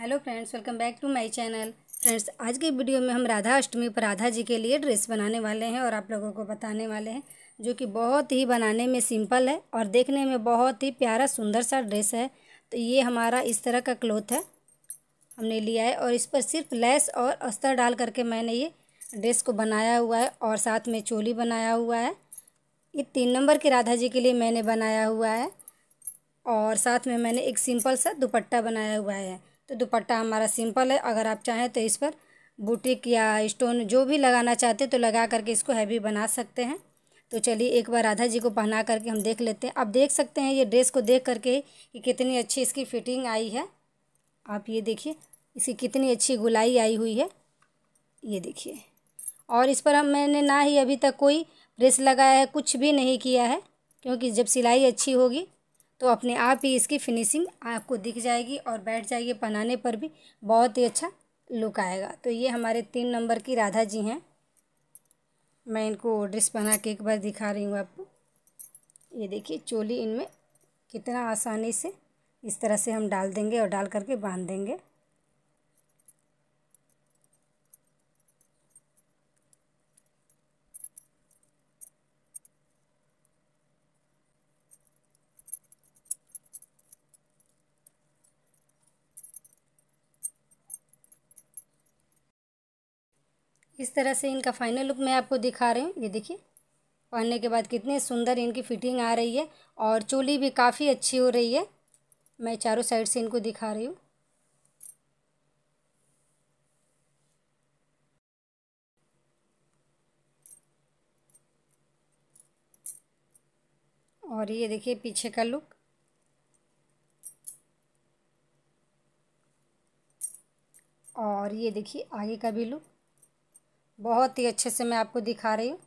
hello friends welcome back to my channel friends आज के video में हम राधा अष्टमी पर राधा जी के लिए ड्रेस बनाने वाले हैं और आप लोगों को बताने वाले हैं जो कि बहुत ही बनाने में सिंपल है और देखने में बहुत ही प्यारा सुंदर सा ड्रेस है तो ये हमारा इस तरह का क्लोथ है हमने लिया है और इस पर सिर्फ लेस और अस्तर डाल करके मैंने ये ड्रेस को बनाया हुआ है और साथ में चोली बनाया हुआ है ये तीन नंबर की राधा जी के लिए मैंने बनाया हुआ है और साथ में मैंने एक सिंपल सा दुपट्टा बनाया हुआ है तो दुपट्टा हमारा सिंपल है अगर आप चाहें तो इस पर बुटीक या स्टोन जो भी लगाना चाहते हैं तो लगा करके इसको हैवी बना सकते हैं तो चलिए एक बार राधा जी को पहना करके हम देख लेते हैं आप देख सकते हैं ये ड्रेस को देख करके कि कितनी अच्छी इसकी फिटिंग आई है आप ये देखिए इसकी कितनी अच्छी गुलाई आई हुई है ये देखिए और इस पर हम मैंने ना ही अभी तक कोई प्रेस लगाया है कुछ भी नहीं किया है क्योंकि जब सिलाई अच्छी होगी तो अपने आप ही इसकी फिनिशिंग आपको दिख जाएगी और बैठ जाएगी बनाने पर भी बहुत ही अच्छा लुक आएगा तो ये हमारे तीन नंबर की राधा जी हैं मैं इनको ड्रेस बना के एक बार दिखा रही हूँ आपको ये देखिए चोली इनमें कितना आसानी से इस तरह से हम डाल देंगे और डाल करके बांध देंगे इस तरह से इनका फाइनल लुक मैं आपको दिखा रही हूँ ये देखिए पहनने के बाद कितने सुंदर इनकी फिटिंग आ रही है और चोली भी काफ़ी अच्छी हो रही है मैं चारों साइड से इनको दिखा रही हूँ और ये देखिए पीछे का लुक और ये देखिए आगे का भी लुक बहुत ही अच्छे से मैं आपको दिखा रही हूँ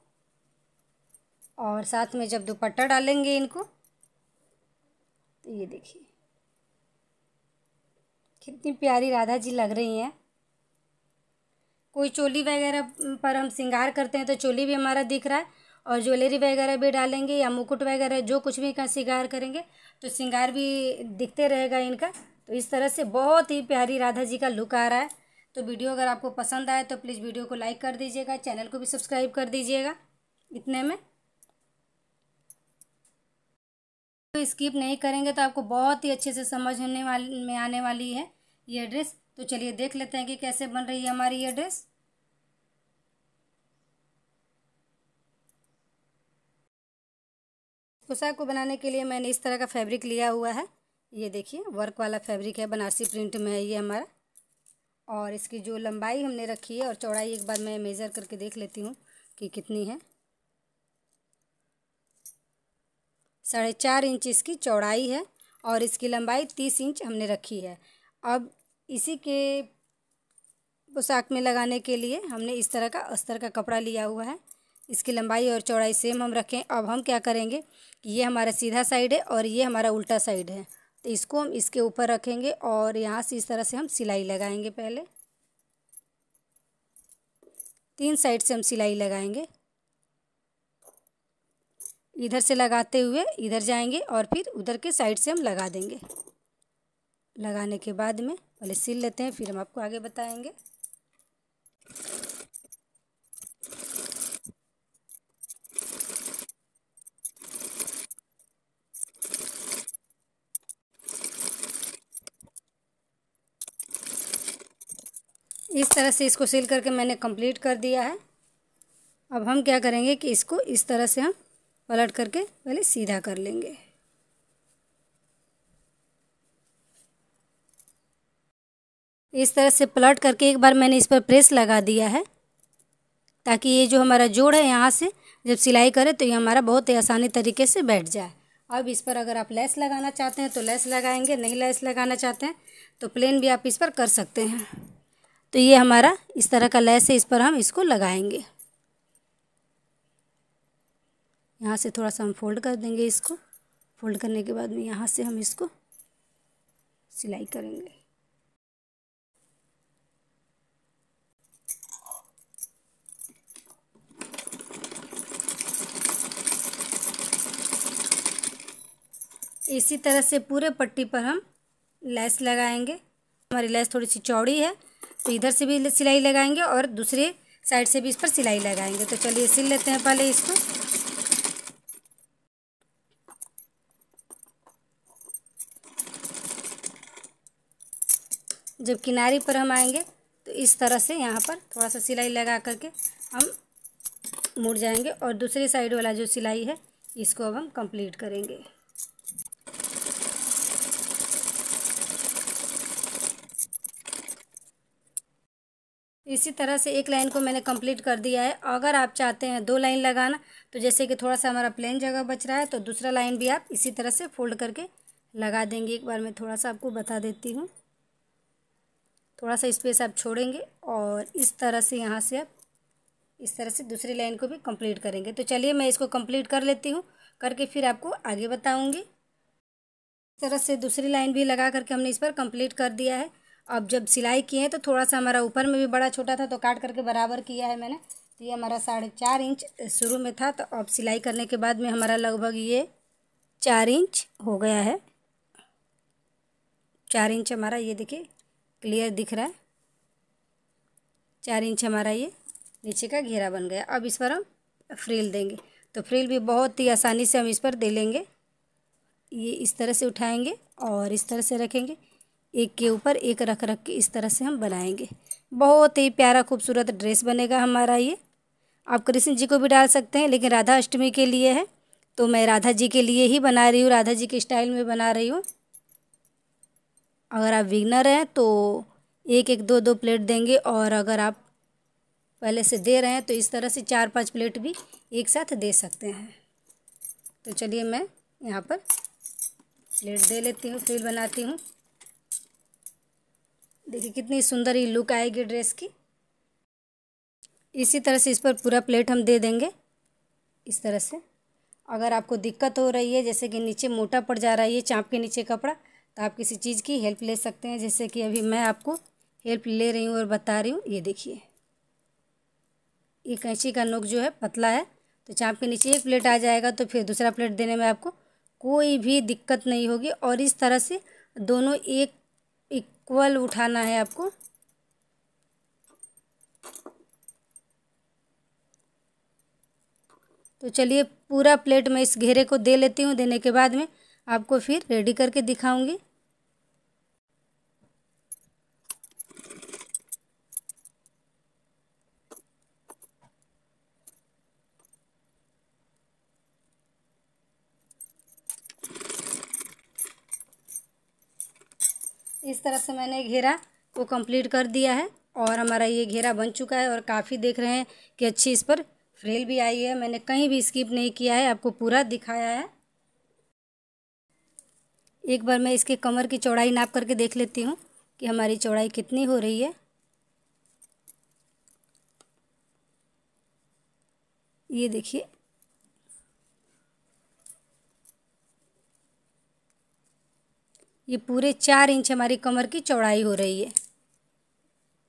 और साथ में जब दुपट्टा डालेंगे इनको तो ये देखिए कितनी प्यारी राधा जी लग रही हैं कोई चोली वगैरह पर हम श्रृंगार करते हैं तो चोली भी हमारा दिख रहा है और ज्वेलरी वगैरह भी डालेंगे या मुकुट वगैरह जो कुछ भी का श्रृंगार करेंगे तो श्रृंगार भी दिखते रहेगा इनका तो इस तरह से बहुत ही प्यारी राधा जी का लुक आ रहा है तो वीडियो अगर आपको पसंद आए तो प्लीज़ वीडियो को लाइक कर दीजिएगा चैनल को भी सब्सक्राइब कर दीजिएगा इतने में तो स्किप नहीं करेंगे तो आपको बहुत ही अच्छे से समझ होने वाली में आने वाली है ये ड्रेस तो चलिए देख लेते हैं कि कैसे बन रही है हमारी ये ड्रेस पोशाक को बनाने के लिए मैंने इस तरह का फैब्रिक लिया हुआ है ये देखिए वर्क वाला फैब्रिक है बनारसी प्रिंट में है ये हमारा और इसकी जो लंबाई हमने रखी है और चौड़ाई एक बार मैं मेज़र करके देख लेती हूँ कि कितनी है साढ़े चार इंच इसकी चौड़ाई है और इसकी लंबाई तीस इंच हमने रखी है अब इसी के पोशाक में लगाने के लिए हमने इस तरह का अस्तर का कपड़ा लिया हुआ है इसकी लंबाई और चौड़ाई सेम हम रखें अब हम क्या करेंगे ये हमारा सीधा साइड है और ये हमारा उल्टा साइड है तो इसको हम इसके ऊपर रखेंगे और यहाँ से इस तरह से हम सिलाई लगाएंगे पहले तीन साइड से हम सिलाई लगाएंगे इधर से लगाते हुए इधर जाएंगे और फिर उधर के साइड से हम लगा देंगे लगाने के बाद में पहले सिल लेते हैं फिर हम आपको आगे बताएंगे इस तरह से इसको सील करके मैंने कंप्लीट कर दिया है अब हम क्या करेंगे कि इसको इस तरह से हम पलट करके पहले सीधा कर लेंगे इस तरह से पलट करके एक बार मैंने इस पर प्रेस लगा दिया है ताकि ये जो हमारा जोड़ है यहाँ से जब सिलाई करें तो ये हमारा बहुत ही आसानी तरीके से बैठ जाए अब इस पर अगर आप लेस लगाना चाहते हैं तो लेस लगाएंगे नहीं लेस लगाना चाहते हैं तो प्लेन भी आप इस पर कर सकते हैं तो ये हमारा इस तरह का लैस है इस पर हम इसको लगाएंगे यहाँ से थोड़ा सा हम फोल्ड कर देंगे इसको फोल्ड करने के बाद में यहाँ से हम इसको सिलाई करेंगे इसी तरह से पूरे पट्टी पर हम लैस लगाएंगे हमारी लैस थोड़ी सी चौड़ी है तो इधर से भी सिलाई लगाएंगे और दूसरे साइड से भी इस पर सिलाई लगाएंगे तो चलिए सिल लेते हैं पहले इसको जब किनारे पर हम आएंगे तो इस तरह से यहाँ पर थोड़ा सा सिलाई लगा करके हम मुड़ जाएंगे और दूसरी साइड वाला जो सिलाई है इसको अब हम कंप्लीट करेंगे इसी तरह से एक लाइन को मैंने कंप्लीट कर दिया है अगर आप चाहते हैं दो लाइन लगाना तो जैसे कि थोड़ा सा हमारा प्लेन जगह बच रहा है तो दूसरा लाइन भी आप इसी तरह से फोल्ड करके लगा देंगे एक बार मैं थोड़ा सा आपको बता देती हूँ थोड़ा सा स्पेस आप छोड़ेंगे और इस तरह से यहाँ से आप इस तरह से दूसरी लाइन को भी कंप्लीट करेंगे तो चलिए मैं इसको कंप्लीट कर लेती हूँ करके फिर आपको आगे बताऊँगी इस तरह से दूसरी लाइन भी लगा करके हमने इस पर कंप्लीट कर दिया है अब जब सिलाई किए हैं तो थोड़ा सा हमारा ऊपर में भी बड़ा छोटा था तो काट करके बराबर किया है मैंने तो ये हमारा साढ़े चार इंच शुरू में था तो अब सिलाई करने के बाद में हमारा लगभग ये चार इंच हो गया है चार इंच हमारा ये देखिए क्लियर दिख रहा है चार इंच हमारा ये नीचे का घेरा बन गया अब इस पर हम फ्रील देंगे तो फ्रील भी बहुत ही आसानी से हम इस पर दे लेंगे ये इस तरह से उठाएंगे और इस तरह से रखेंगे एक के ऊपर एक रख रख के इस तरह से हम बनाएंगे बहुत ही प्यारा खूबसूरत ड्रेस बनेगा हमारा ये आप कृष्ण जी को भी डाल सकते हैं लेकिन राधा अष्टमी के लिए है तो मैं राधा जी के लिए ही बना रही हूँ राधा जी के स्टाइल में बना रही हूँ अगर आप विगनर हैं तो एक एक दो दो प्लेट देंगे और अगर आप पहले से दे रहे हैं तो इस तरह से चार पाँच प्लेट भी एक साथ दे सकते हैं तो चलिए मैं यहाँ पर प्लेट दे लेती हूँ फील बनाती हूँ देखिए कितनी सुंदर ही लुक आएगी ड्रेस की इसी तरह से इस पर पूरा प्लेट हम दे देंगे इस तरह से अगर आपको दिक्कत हो रही है जैसे कि नीचे मोटा पड़ जा रहा है ये चाँप के नीचे कपड़ा तो आप किसी चीज़ की हेल्प ले सकते हैं जैसे कि अभी मैं आपको हेल्प ले रही हूँ और बता रही हूँ ये देखिए ये कैंची का नोक जो है पतला है तो चाँप के नीचे एक प्लेट आ जाएगा तो फिर दूसरा प्लेट देने में आपको कोई भी दिक्कत नहीं होगी और इस तरह से दोनों एक इक्वल उठाना है आपको तो चलिए पूरा प्लेट मैं इस घेरे को दे लेती हूँ देने के बाद में आपको फिर रेडी करके दिखाऊंगी इस तरफ से मैंने घेरा को कंप्लीट कर दिया है और हमारा ये घेरा बन चुका है और काफ़ी देख रहे हैं कि अच्छी इस पर फ्रेल भी आई है मैंने कहीं भी स्किप नहीं किया है आपको पूरा दिखाया है एक बार मैं इसके कमर की चौड़ाई नाप करके देख लेती हूँ कि हमारी चौड़ाई कितनी हो रही है ये देखिए ये पूरे चार इंच हमारी कमर की चौड़ाई हो रही है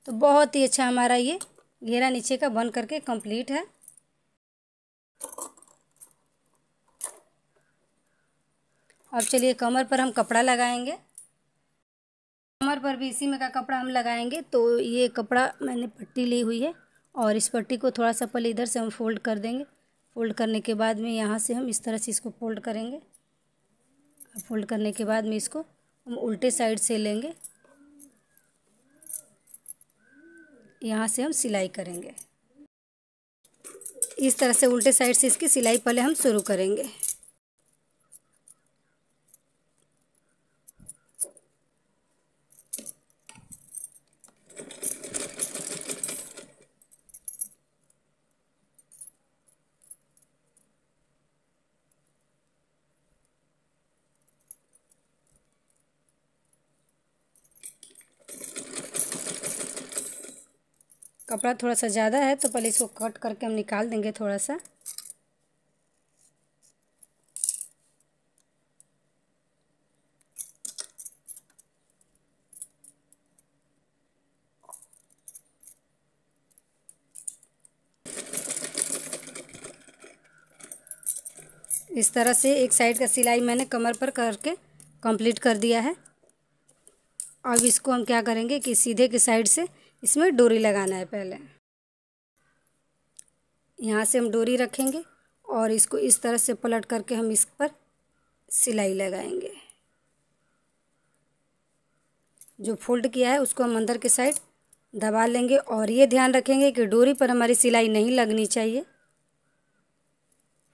तो बहुत ही अच्छा हमारा ये घेरा नीचे का बन करके कंप्लीट है अब चलिए कमर पर हम कपड़ा लगाएंगे कमर पर भी इसी में का कपड़ा हम लगाएंगे तो ये कपड़ा मैंने पट्टी ली हुई है और इस पट्टी को थोड़ा सा पहले इधर से हम फोल्ड कर देंगे फोल्ड करने के बाद में यहाँ से हम इस तरह से इसको फोल्ड करेंगे फोल्ड करने के बाद में इसको हम उल्टे साइड से लेंगे यहाँ से हम सिलाई करेंगे इस तरह से उल्टे साइड से इसकी सिलाई पहले हम शुरू करेंगे कपड़ा थोड़ा सा ज़्यादा है तो पहले इसको कट करके हम निकाल देंगे थोड़ा सा इस तरह से एक साइड का सिलाई मैंने कमर पर करके कंप्लीट कर दिया है अब इसको हम क्या करेंगे कि सीधे के साइड से इसमें डोरी लगाना है पहले यहाँ से हम डोरी रखेंगे और इसको इस तरह से पलट करके हम इस पर सिलाई लगाएंगे जो फोल्ड किया है उसको हम अंदर के साइड दबा लेंगे और ये ध्यान रखेंगे कि डोरी पर हमारी सिलाई नहीं लगनी चाहिए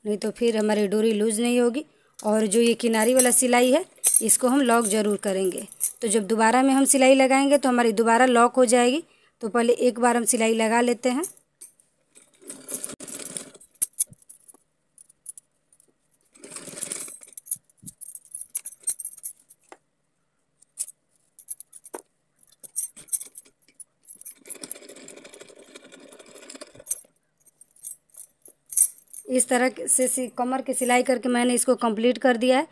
नहीं तो फिर हमारी डोरी लूज नहीं होगी और जो ये किनारी वाला सिलाई है इसको हम लॉक ज़रूर करेंगे तो जब दोबारा में हम सिलाई लगाएंगे तो हमारी दोबारा लॉक हो जाएगी तो पहले एक बार हम सिलाई लगा लेते हैं इस तरह से कमर की सिलाई करके मैंने इसको कंप्लीट कर दिया है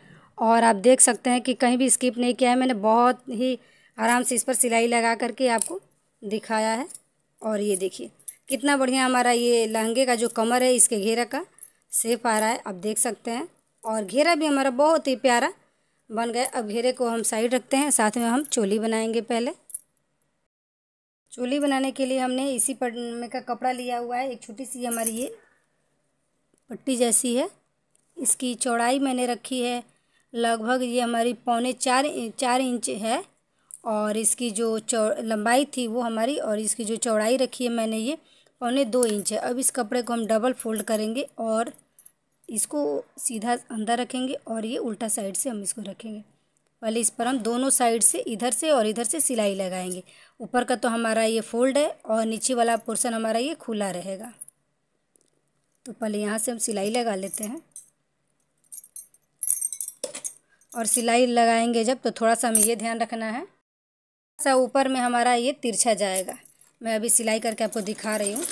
और आप देख सकते हैं कि कहीं भी स्किप नहीं किया है मैंने बहुत ही आराम से इस पर सिलाई लगा करके आपको दिखाया है और ये देखिए कितना बढ़िया हमारा ये लहंगे का जो कमर है इसके घेरा का सेफ आ रहा है आप देख सकते हैं और घेरा भी हमारा बहुत ही प्यारा बन गया अब घेरे को हम साइड रखते हैं साथ में हम चोली बनाएंगे पहले चोली बनाने के लिए हमने इसी पर में का कपड़ा लिया हुआ है एक छोटी सी हमारी ये पट्टी जैसी है इसकी चौड़ाई मैंने रखी है लगभग ये हमारी पौने चार चार इंच है और इसकी जो चौ लंबाई थी वो हमारी और इसकी जो चौड़ाई रखी है मैंने ये पौने दो इंच है अब इस कपड़े को हम डबल फोल्ड करेंगे और इसको सीधा अंदर रखेंगे और ये उल्टा साइड से हम इसको रखेंगे पहले इस पर हम दोनों साइड से इधर से और इधर से सिलाई लगाएंगे ऊपर का तो हमारा ये फोल्ड है और नीचे वाला पोर्शन हमारा ये खुला रहेगा तो पहले यहाँ से हम सिलाई लगा लेते हैं और सिलाई लगाएंगे जब तो थोड़ा सा हमें ये ध्यान रखना है सा ऊपर में हमारा ये तिरछा जाएगा मैं अभी सिलाई करके आपको दिखा रही हूँ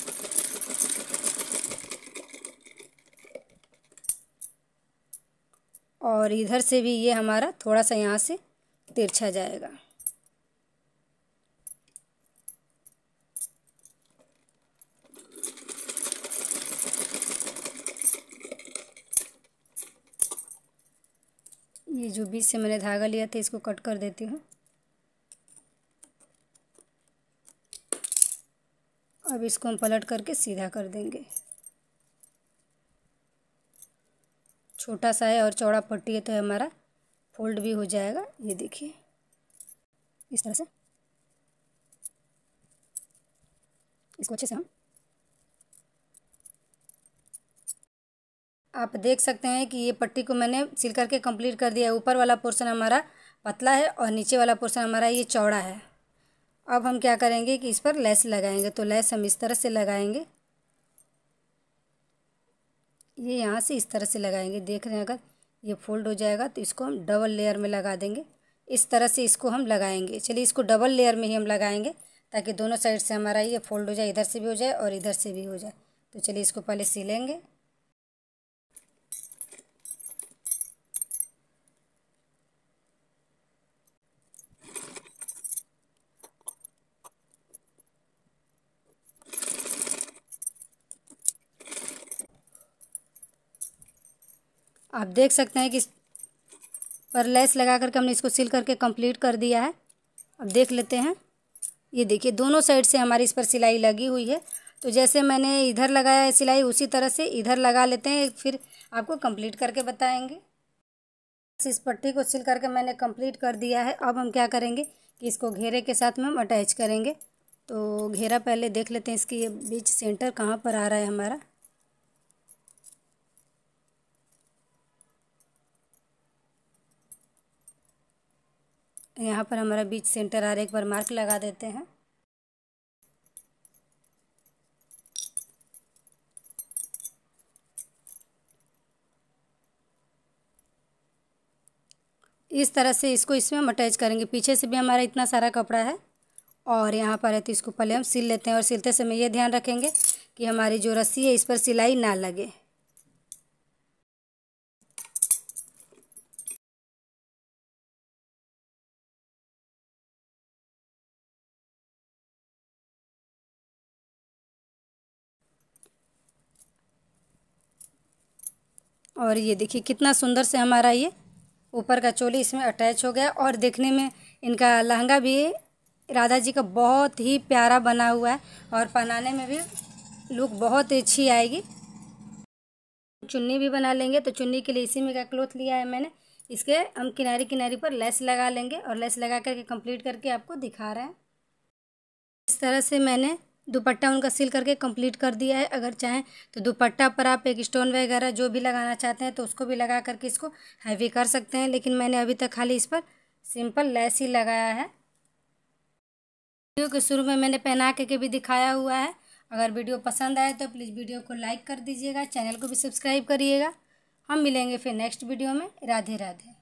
और इधर से भी ये हमारा थोड़ा सा यहाँ से तिरछा जाएगा ये जो बीच से मैंने धागा लिया था इसको कट कर देती हूँ इसको हम पलट करके सीधा कर देंगे छोटा सा है और चौड़ा पट्टी है तो हमारा फोल्ड भी हो जाएगा ये देखिए इस तरह से इसको अच्छे से हम आप देख सकते हैं कि ये पट्टी को मैंने सिल करके कंप्लीट कर दिया है ऊपर वाला पोर्शन हमारा पतला है और नीचे वाला पोर्शन हमारा ये चौड़ा है अब हम क्या करेंगे कि इस पर लेस लगाएंगे तो लेस हम इस तरह से लगाएंगे ये यहाँ से इस तरह से लगाएंगे देख रहे हैं अगर ये फोल्ड हो जाएगा तो इसको हम डबल लेयर में लगा देंगे इस तरह से इसको हम लगाएंगे चलिए इसको डबल लेयर में ही हम लगाएंगे ताकि दोनों साइड से हमारा ये फोल्ड हो जाए इधर से भी हो जाए और इधर से भी हो जाए तो चलिए इसको पहले सिलेंगे आप देख सकते हैं कि इस पर लेस लगा करके हमने इसको सिल करके कंप्लीट कर दिया है अब देख लेते हैं ये देखिए दोनों साइड से हमारी इस पर सिलाई लगी हुई है तो जैसे मैंने इधर लगाया है सिलाई उसी तरह से इधर लगा लेते हैं फिर आपको कंप्लीट करके बताएंगे इस पट्टी को सिल करके मैंने कंप्लीट कर दिया है अब हम क्या करेंगे कि इसको घेरे के साथ में हम अटैच करेंगे तो घेरा पहले देख लेते हैं इसकी ये बीच सेंटर कहाँ पर आ रहा है हमारा यहाँ पर हमारा बीच सेंटर आ रहा है एक बार मार्क लगा देते हैं इस तरह से इसको इसमें हम अटैच करेंगे पीछे से भी हमारा इतना सारा कपड़ा है और यहाँ पर है तो इसको पहले हम सिल लेते हैं और सिलते समय ये ध्यान रखेंगे कि हमारी जो रस्सी है इस पर सिलाई ना लगे और ये देखिए कितना सुंदर से हमारा ये ऊपर का चोली इसमें अटैच हो गया और देखने में इनका लहंगा भी राधा जी का बहुत ही प्यारा बना हुआ है और पहनाने में भी लुक बहुत अच्छी आएगी चुन्नी भी बना लेंगे तो चुन्नी के लिए इसी में का क्लोथ लिया है मैंने इसके हम किनारे किनारे पर लेस लगा लेंगे और लेस लगा करके कंप्लीट करके आपको दिखा रहे हैं इस तरह से मैंने दुपट्टा उनका सिल करके कंप्लीट कर दिया है अगर चाहें तो दुपट्टा पर आप एक स्टोन वगैरह जो भी लगाना चाहते हैं तो उसको भी लगा करके इसको हैवी कर सकते हैं लेकिन मैंने अभी तक खाली इस पर सिंपल लेस ही लगाया है वीडियो के शुरू में मैंने पहना के, के भी दिखाया हुआ है अगर वीडियो पसंद आए तो प्लीज़ वीडियो को लाइक कर दीजिएगा चैनल को भी सब्सक्राइब करिएगा हम मिलेंगे फिर नेक्स्ट वीडियो में राधे राधे